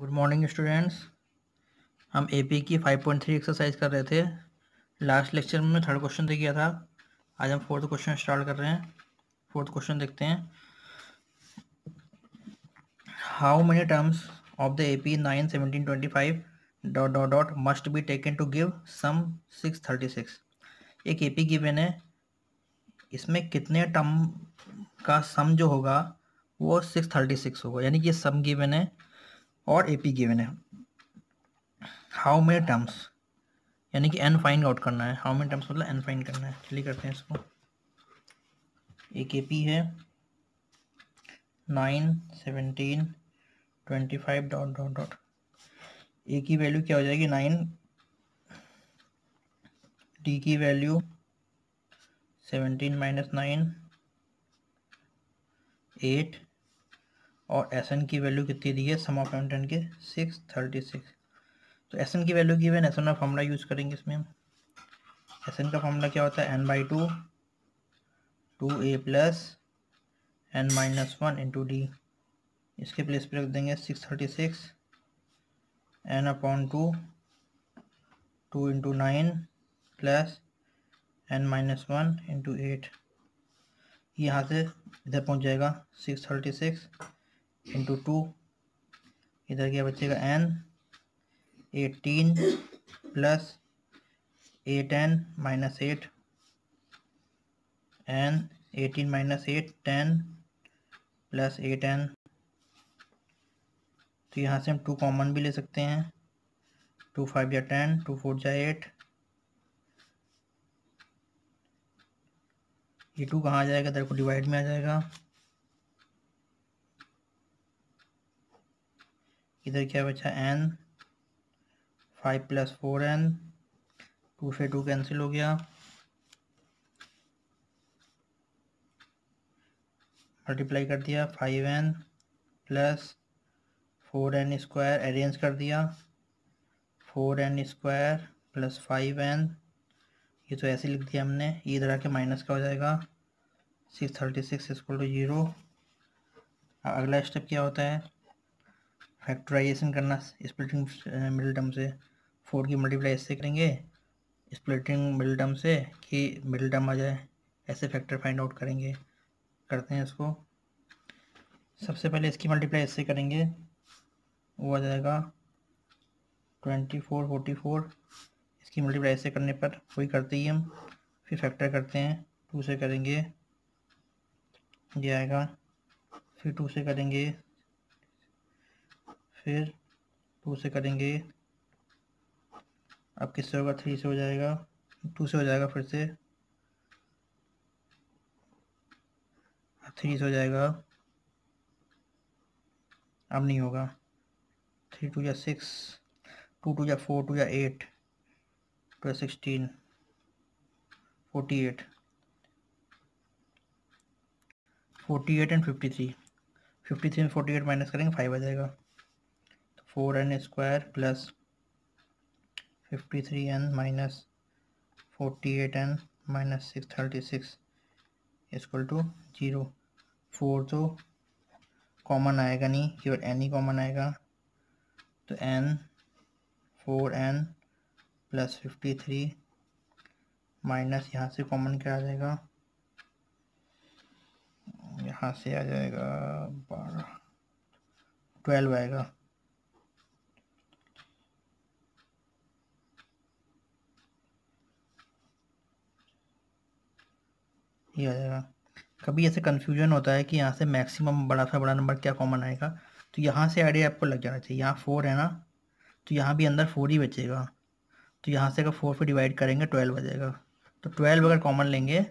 good morning students हम AP की 5.3 exercise कर रहे थे लास्ट लेक्चर में थर्ड क्वेश्चन दे किया था आज हम फोर्थ क्वेश्चन स्टार्ट कर रहे हैं फोर्थ क्वेश्चन देखते हैं how many terms of the A P nine seventeen twenty five dot dot dot must be taken to give sum six thirty six एक ए पी गिवेन है इसमें कितने term का सम जो होगा वो सिक्स थर्टी सिक्स होगा यानी कि सम गिवेन है और ए पी गिवन है हाउ मे टर्म्स यानी कि एन फाइंड आउट करना है हाउ मे टर्म्स मतलब एन फाइंड करना है चलिए करते हैं इसको एक ए पी है nine seventeen twenty five dot dot dot A की वैल्यू क्या हो जाएगी नाइन डी की value seventeen minus nine eight और एस एन की वैल्यू कितनी दी है सम ऑफ टेन के सिक्स थर्टी सिक्स तो एस एन की वैल्यू की वैन एस एन का फॉर्मूला यूज़ करेंगे इसमें हम एस एन का फॉर्मूला क्या होता है N by two two A plus N minus one into D इसके प्लेस पे रख देंगे six thirty six N upon two two into nine plus N minus one into eight यहाँ से इधर पहुँच जाएगा six thirty six into two इधर क्या बचेगा N eighteen plus eight N minus eight N eighteen minus eight ten plus eight N तो यहाँ से हम टू कॉमन भी ले सकते हैं टू फाइव या टेन टू फोर या एट ये टू कहाँ आ जाएगा तेरे को डिवाइड में आ जाएगा इधर क्या बचा N five plus four N two से टू कैंसिल हो गया मल्टीप्लाई कर दिया five N plus four N square arrange कर दिया four N square plus five N ये तो ऐसे लिख दिया हमने ये इधर आके माइनस का हो जाएगा six thirty six equal to zero अगला स्टेप क्या होता है फैक्टराइजेशन करना स्प्लिटिंग मिडिल टर्म से फोर की मल्टीप्लाई इससे करेंगे स्प्लिटिंग मिडिल टर्म से कि मिडिल टर्म आ जाए ऐसे फैक्टर फाइंड आउट करेंगे करते हैं इसको सबसे पहले इसकी मल्टीप्लाई इससे करेंगे वो आ जाएगा ट्वेंटी फोर फोर्टी फोर इसकी मल्टीप्लाई इससे करने पर वही करते ही हम फिर फैक्टर करते हैं टू से करेंगे ये आएगा फिर टू से करेंगे फिर टू से करेंगे अब किससे होगा थ्री से हो जाएगा टू से हो जाएगा फिर से थ्री से हो जाएगा अब नहीं होगा थ्री टू या सिक्स टू टू या फोर टू या एट टू या sixteen forty eight forty eight and fifty three fifty three में फोर्टी एट माइनस करेंगे फाइव आ जाएगा four N square plus fifty three N minus forty eight N minus six thirty six equal to zero four तो common आएगा नहीं केवल N ही common आएगा तो N four N plus fifty three minus यहाँ से कॉमन क्या आ जाएगा यहाँ से आ जाएगा बारह ट्वेल्व आएगा ये आ जाएगा कभी ऐसे कन्फ्यूजन होता है कि यहाँ से मैक्सिमम बड़ा सा बड़ा नंबर क्या कॉमन आएगा तो यहाँ से आइडिया आपको लग जाना चाहिए यहाँ फोर है ना तो यहाँ भी अंदर फोर ही बचेगा तो यहाँ से अगर फोर पर डिवाइड करेंगे ट्वेल्व आ जाएगा तो ट्वेल्व अगर कॉमन लेंगे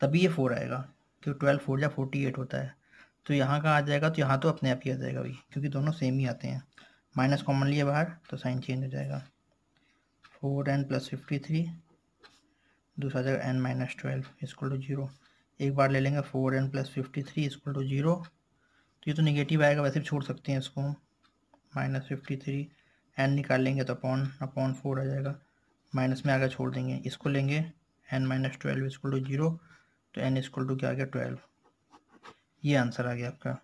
तभी ये फोर आएगा क्योंकि ट्वेल्व फोर या फोर्टी एट होता है तो यहाँ का आ जाएगा तो यहाँ तो अपने आप ही आ जाएगा भाई क्योंकि दोनों सेम ही आते हैं माइनस कॉमन लिए बाहर तो साइन चेंज हो जाएगा four and plus fifty three दूसरा जगह N minus twelve equal to zero एक बार ले लेंगे four N plus fifty three equal to zero तो ये तो निगेटिव आएगा वैसे भी छोड़ सकते हैं इसको माइनस फिफ्टी थ्री एन निकाल लेंगे तो अपॉन अपॉन फोर आ जाएगा माइनस में आगे छोड़ देंगे इसको लेंगे N minus twelve equal to zero तो एन इसक्वल टू क्या आ गया ट्वेल्व ये आंसर आ गया आपका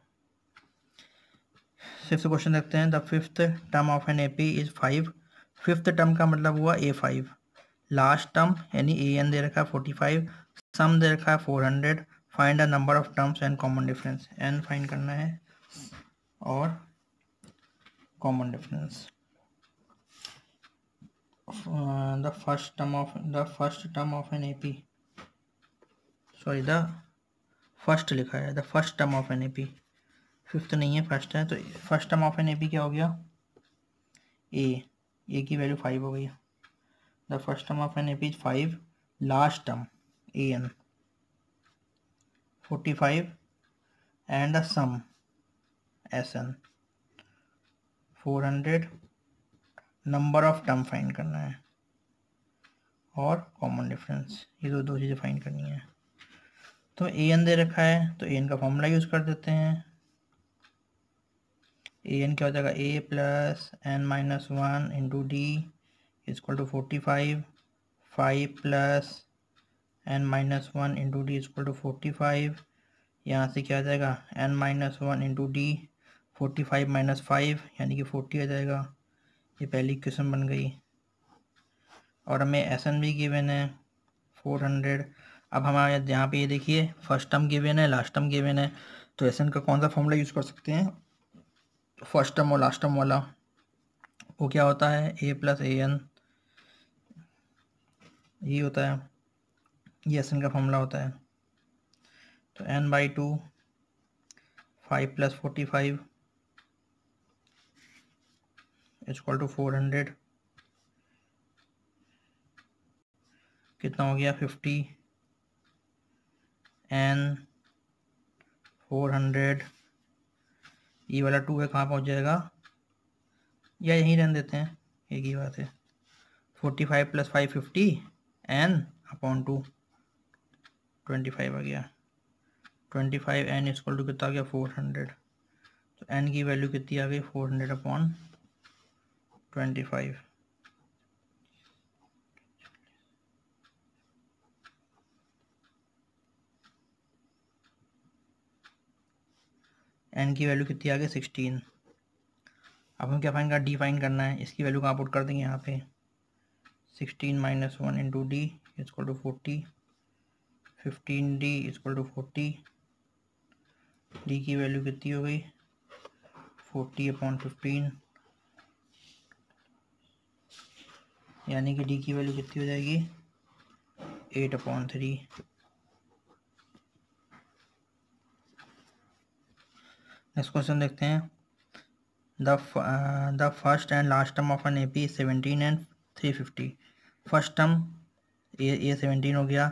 फिफ्थ क्वेश्चन देखते हैं the fifth term of an A P is five fifth term का मतलब हुआ ए फाइव लास्ट टर्म यानी ए एन दे रखा है फोर्टी फाइव सम दे रखा है four hundred find the number of terms and common difference N find करना है और common difference first term of the first term of an A P sorry the first लिखा है first term of an A P fifth नहीं है first है तो first term of an A P क्या हो गया ए ए की वैल्यू फाइव हो गई the first term of an AP is 5 last term AN 45 and the sum SN 400 number of term फाइंड करना है और कॉमन डिफरेंस ये तो दो चीज़ें फाइंड करनी है तो ए एन दे रखा है तो ए एन का फॉर्मूला यूज़ कर देते हैं ए एन क्या हो जाएगा A plus N minus one into D is equal to 45 5 plus N minus one into D equal to forty five यहाँ से क्या आ जाएगा N minus one into D forty five minus five यानी कि फोर्टी आ जाएगा ये पहली क्वेश्चन बन गई और हमें एस एन भी गिवन है फोर हंड्रेड अब हमारे यहाँ पे ये देखिए फर्स्ट टर्म गिवन है लास्ट टर्म गिवन है तो एस एन का कौन सा फॉर्मूला यूज़ कर सकते हैं फर्स्ट टर्म और लास्ट टर्म वाला वो क्या होता है ए प्लस ए एन ये होता है ये एस का फॉर्मूला होता है तो N by two five plus forty five equal to four hundred कितना हो गया फिफ्टी एन फोर हंड्रेड ये वाला टू है कहाँ पहुँच जाएगा या यहीं रहने देते हैं एक ही बात है forty five plus five fifty n upon two twenty five आ गया twenty five n equal to कितना आ गया फोर हंड्रेड तो एन की वैल्यू कितनी आ गई four hundred upon twenty five n की वैल्यू कितनी आ गई सिक्सटीन अब हम क्या फाइन का डी फाइन करना है इसकी वैल्यू कहाँ पुट कर देंगे यहाँ पे sixteen minus one into D equal to forty fifteen d equal to forty d की वैल्यू कितनी हो गई फोर्टी अपॉन फिफ्टीन यानी कि डी की वैल्यू कितनी हो जाएगी eight upon three next question देखते हैं the first and last term of an A P seventeen and three fifty first term a a seventeen हो गया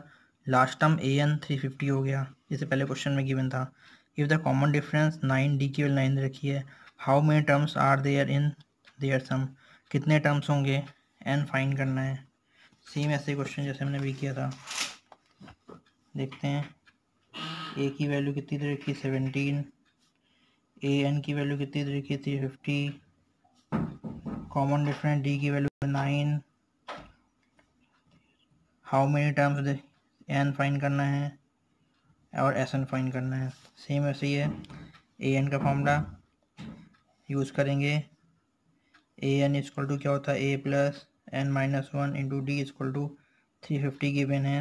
last term a n three fifty हो गया जैसे पहले क्वेश्चन में गिवन था if the common difference nine D की nine रखी है how many terms are there in their sum कितने टर्म्स होंगे एन फाइन करना है सेम ऐसे क्वेश्चन जैसे हमने भी किया था देखते हैं ए की वैल्यू कितनी देर रखी सेवनटीन ए एन की वैल्यू कितनी देर रखी three fifty common difference d की value nine how many terms n find करना है और एस एन फाइन करना है सेम ऐसे ही है ए एन का फॉर्मूला यूज़ करेंगे ए एन इजक्ल टू क्या होता है a plus N minus one into D equal to three fifty given है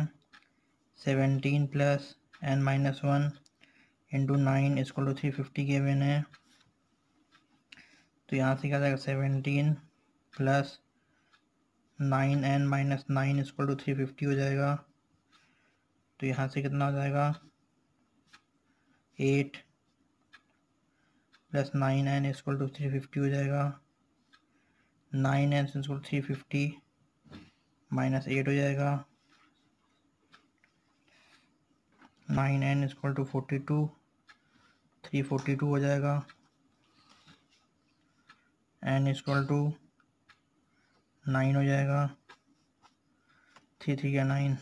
seventeen plus N minus one into nine equal to three fifty given है तो यहाँ से क्या जाएगा seventeen plus nine n minus nine equal to three fifty हो जाएगा तो यहाँ से कितना हो जाएगा eight plus nine n equal to three fifty हो जाएगा nine n equal three fifty minus eight हो जाएगा nine n equal to forty two three forty two हो जाएगा एन इसक्वल टू नाइन हो जाएगा थ्री थ्री का नाइन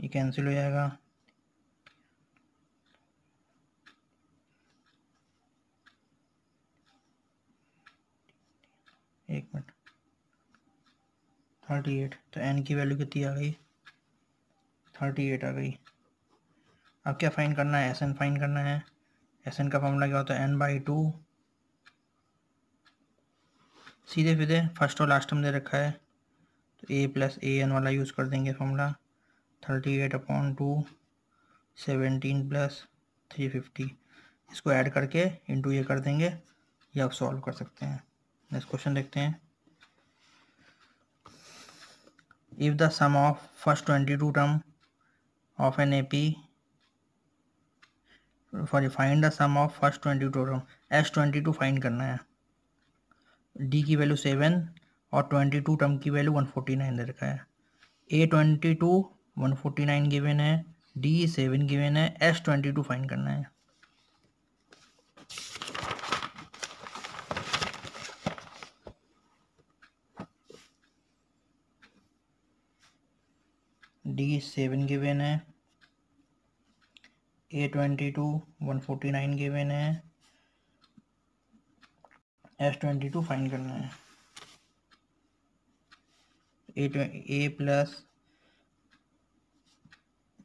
ये कैंसिल हो जाएगा एक मिनट थर्टी एट तो एन की वैल्यू कितनी आ गई थर्टी एट आ गई अब क्या फाइन करना है एस एन फाइन करना है एस एन का फॉर्मूला क्या होता है एन बाई टू सीधे सीधे फर्स्ट और लास्ट में दे रखा है तो ए प्लस ए एन वाला यूज़ कर देंगे formula thirty eight upon two seventeen plus three fifty इसको ऐड करके इंटू ये कर देंगे ये आप सॉल्व कर सकते हैं नेक्स्ट क्वेश्चन देखते हैं if the sum of first twenty two term of an A P sorry find the sum of first twenty term s twenty two find करना है डी की वैल्यू सेवन और ट्वेंटी टू टर्म की value one forty nine दे रखा है a twenty two one forty nine given है d seven given है एस ट्वेंटी टू फाइन करना है डी सेवन गिवेन है a twenty two one forty nine given है एस ट्वेंटी टू फाइन करना है a a plus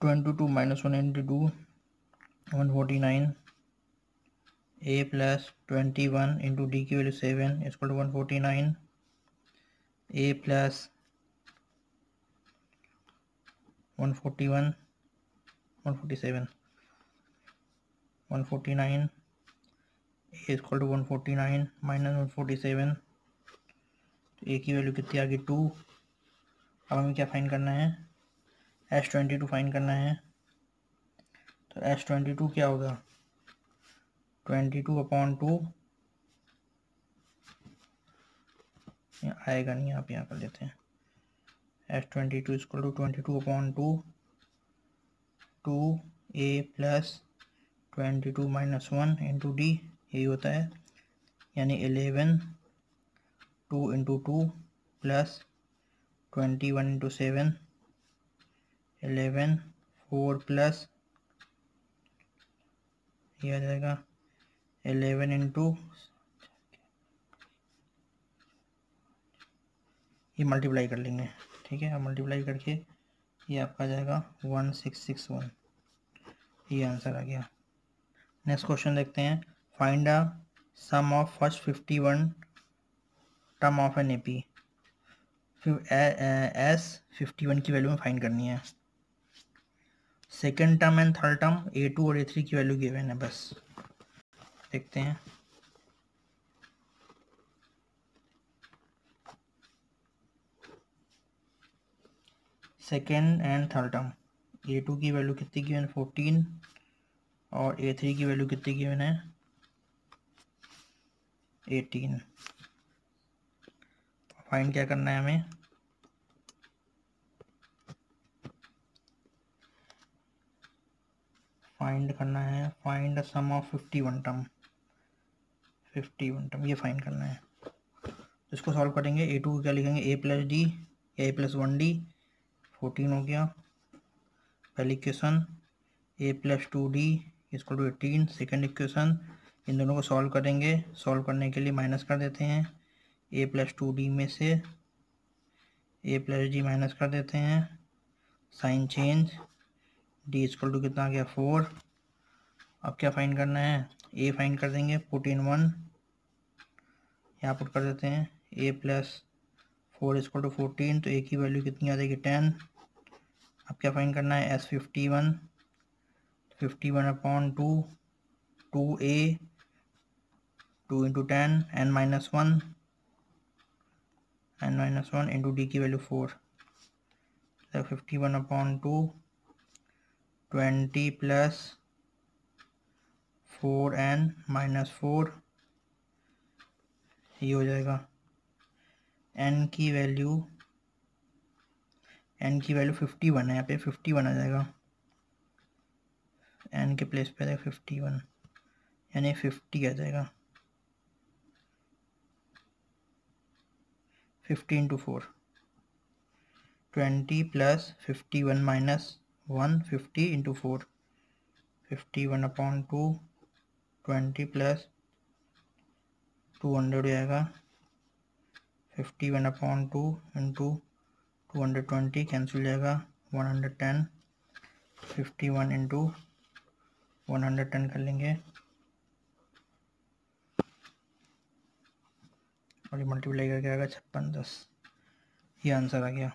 twenty two minus one twenty two one forty nine a plus twenty one into d की value seven to one forty nine a plus one forty one one forty seven one forty nine a a to one forty nine minus one forty seven a की value कितनी आ गई to अब हमें क्या find करना है s twenty two find करना है तो एस ट्वेंटी टू क्या होगा ट्वेंटी टू अपॉन टू आएगा नहीं आप यहाँ कर लेते हैं एस ट्वेंटी टू इसको to twenty two upon two two A plus twenty two minus one into d यही होता है यानी eleven two into two plus twenty one into seven eleven four plus ये आ जाएगा एलेवन इंटू ये multiply कर लेंगे ठीक है मल्टीप्लाई करके ये आपका आ जाएगा वन सिक्स सिक्स वन ये आंसर आ गया नेक्स्ट क्वेश्चन देखते हैं find a sum of first fifty one term of an A P s fifty one की वैल्यू में फाइंड करनी है second term and third term a two और ए थ्री की वैल्यू गिवन है बस देखते हैं second and third term a two की वैल्यू कितनी गिवन फोर्टीन और ए थ्री की वैल्यू कितनी की मैंने एटीन फाइंड क्या करना है हमें फाइंड करना है find sum of fifty one term fifty one term ये फाइंड करना है इसको सॉल्व करेंगे ए टू क्या लिखेंगे a plus d a plus one d fourteen हो गया पहली question a plus two d इसको टू एटीन सेकेंड इक्वेशन इन दोनों को सॉल्व करेंगे सॉल्व करने के लिए माइनस कर देते हैं ए प्लस टू डी में से ए प्लस डी माइनस कर देते हैं sign change d equal to कितना आ गया फोर अब क्या फाइन करना है ए फाइन कर देंगे पुट इन वन यहाँ पुट कर देते हैं a plus four equal to fourteen तो ए की वैल्यू कितनी आ जाएगी टेन अब क्या फाइन करना है s fifty one fifty one upon two two a two into ten n minus one n minus one into d की value four fifty one upon two twenty plus four n minus four ये हो जाएगा n की value n की value fifty one है यहाँ पे fifty one आ जाएगा एन के प्लेस पे आ जाएगा फिफ्टी वन यानी फिफ्टी आ जाएगा fifty into four twenty plus fifty one minus one fifty into four fifty one upon two twenty plus two hundred हो जाएगा fifty one upon two into two hundred twenty cancel जाएगा one hundred ten fifty one into one hundred ten कर लेंगे और ये multiply करके आएगा छप्पन दस ये आंसर आ गया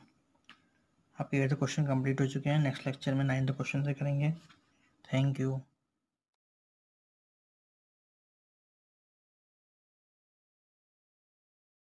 आपके एट्थ क्वेश्चन कंप्लीट हो चुके हैं नेक्स्ट लेक्चर में नाइन्थ क्वेश्चन से करेंगे थैंक यू